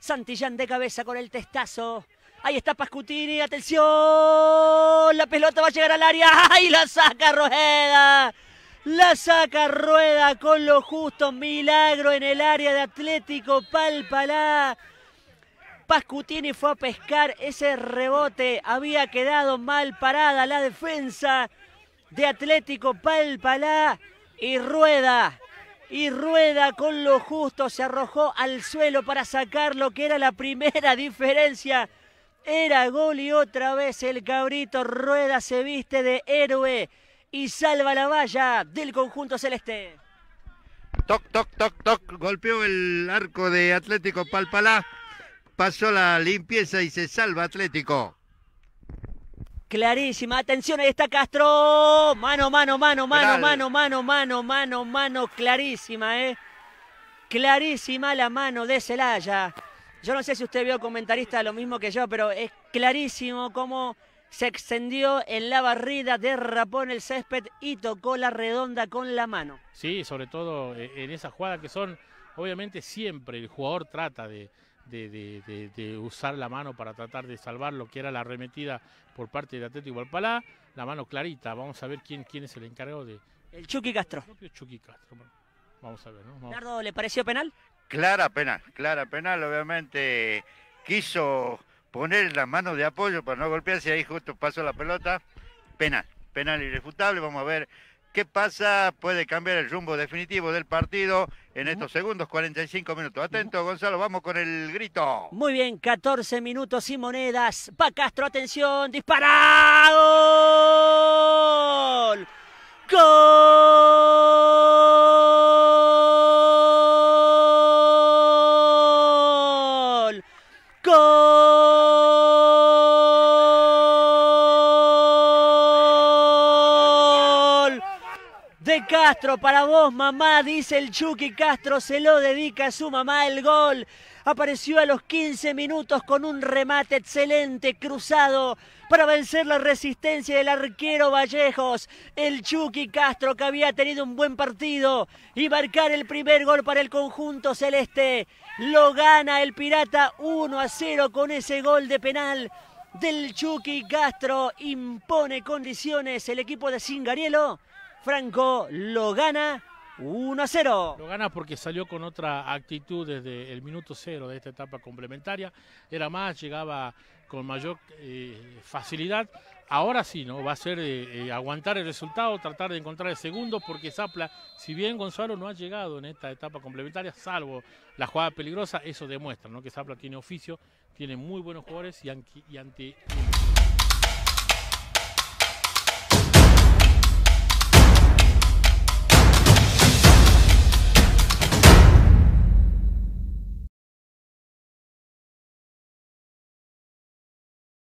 Santillán de cabeza con el testazo. Ahí está Pascutini, atención. La pelota va a llegar al área. ¡Ay, la saca Rueda! La saca Rueda con lo justo. Milagro en el área de Atlético Palpalá. Pascutini fue a pescar ese rebote. Había quedado mal parada la defensa de Atlético Palpalá. Y Rueda y Rueda con lo justo se arrojó al suelo para sacar lo que era la primera diferencia. Era gol y otra vez el cabrito Rueda se viste de héroe y salva la valla del conjunto celeste. Toc, toc, toc, toc, golpeó el arco de Atlético Palpalá, pasó la limpieza y se salva Atlético. Clarísima. Atención, ahí está Castro. Mano, mano, mano, mano, mano, mano, mano, mano, mano. Clarísima, ¿eh? Clarísima la mano de Celaya. Yo no sé si usted vio comentarista lo mismo que yo, pero es clarísimo cómo se extendió en la barrida, derrapó en el césped y tocó la redonda con la mano. Sí, sobre todo eh, en esas jugadas que son, obviamente siempre el jugador trata de, de, usar la mano para tratar de salvar lo que era la arremetida por parte de Atlético Igualpalá. La mano clarita, vamos a ver quién, quién es el encargado de... El Chucky Castro. El propio Chucky Castro. vamos a ver, ¿no? Vamos. le pareció penal? Clara penal, clara penal, obviamente quiso poner la mano de apoyo para no golpearse, ahí justo pasó la pelota, penal, penal irrefutable, vamos a ver ¿Qué pasa? Puede cambiar el rumbo definitivo del partido en estos segundos, 45 minutos. Atento, Gonzalo, vamos con el grito. Muy bien, 14 minutos y monedas. Pa Castro, atención, disparado. Castro, para vos mamá, dice el Chucky Castro, se lo dedica a su mamá el gol. Apareció a los 15 minutos con un remate excelente cruzado para vencer la resistencia del arquero Vallejos. El Chucky Castro que había tenido un buen partido y marcar el primer gol para el conjunto celeste. Lo gana el Pirata 1 a 0 con ese gol de penal del Chucky Castro. Impone condiciones el equipo de Singarielo. Franco lo gana 1 a 0. Lo gana porque salió con otra actitud desde el minuto cero de esta etapa complementaria. Era más, llegaba con mayor eh, facilidad. Ahora sí, ¿no? Va a ser eh, eh, aguantar el resultado, tratar de encontrar el segundo, porque Zapla, si bien Gonzalo no ha llegado en esta etapa complementaria, salvo la jugada peligrosa, eso demuestra, ¿no? Que Zapla tiene oficio, tiene muy buenos jugadores y, y ante